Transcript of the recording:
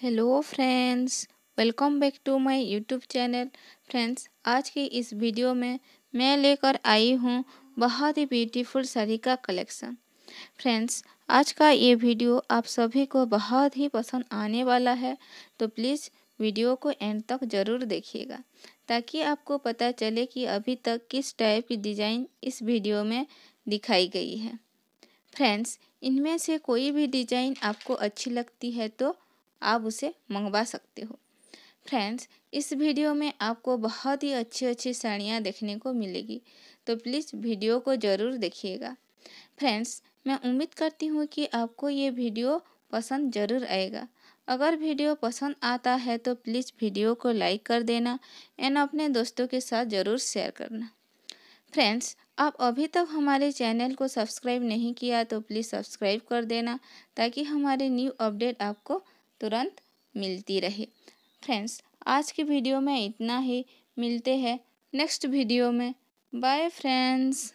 hello friends welcome back to my YouTube channel friends आज की इस वीडियो में मैं लेकर आई हूँ बहुत ही ब्यूटीफुल साड़ी का कलेक्शन फ्रेंड्स आज का ये वीडियो आप सभी को बहुत ही पसंद आने वाला है तो प्लीज़ वीडियो को एंड तक ज़रूर देखिएगा ताकि आपको पता चले कि अभी तक किस टाइप की डिज़ाइन इस वीडियो में दिखाई गई है फ्रेंड्स इनमें से कोई भी डिज़ाइन आपको अच्छी लगती है तो आप उसे मंगवा सकते हो फ्रेंड्स इस वीडियो में आपको बहुत ही अच्छी अच्छी साड़ियाँ देखने को मिलेगी तो प्लीज़ वीडियो को ज़रूर देखिएगा फ्रेंड्स मैं उम्मीद करती हूँ कि आपको ये वीडियो पसंद ज़रूर आएगा अगर वीडियो पसंद आता है तो प्लीज़ वीडियो को लाइक कर देना एंड अपने दोस्तों के साथ ज़रूर शेयर करना फ्रेंड्स आप अभी तक हमारे चैनल को सब्सक्राइब नहीं किया तो प्लीज़ सब्सक्राइब कर देना ताकि हमारे न्यू अपडेट आपको तुरंत मिलती रहे फ्रेंड्स आज की वीडियो में इतना ही मिलते हैं नेक्स्ट वीडियो में बाय फ्रेंड्स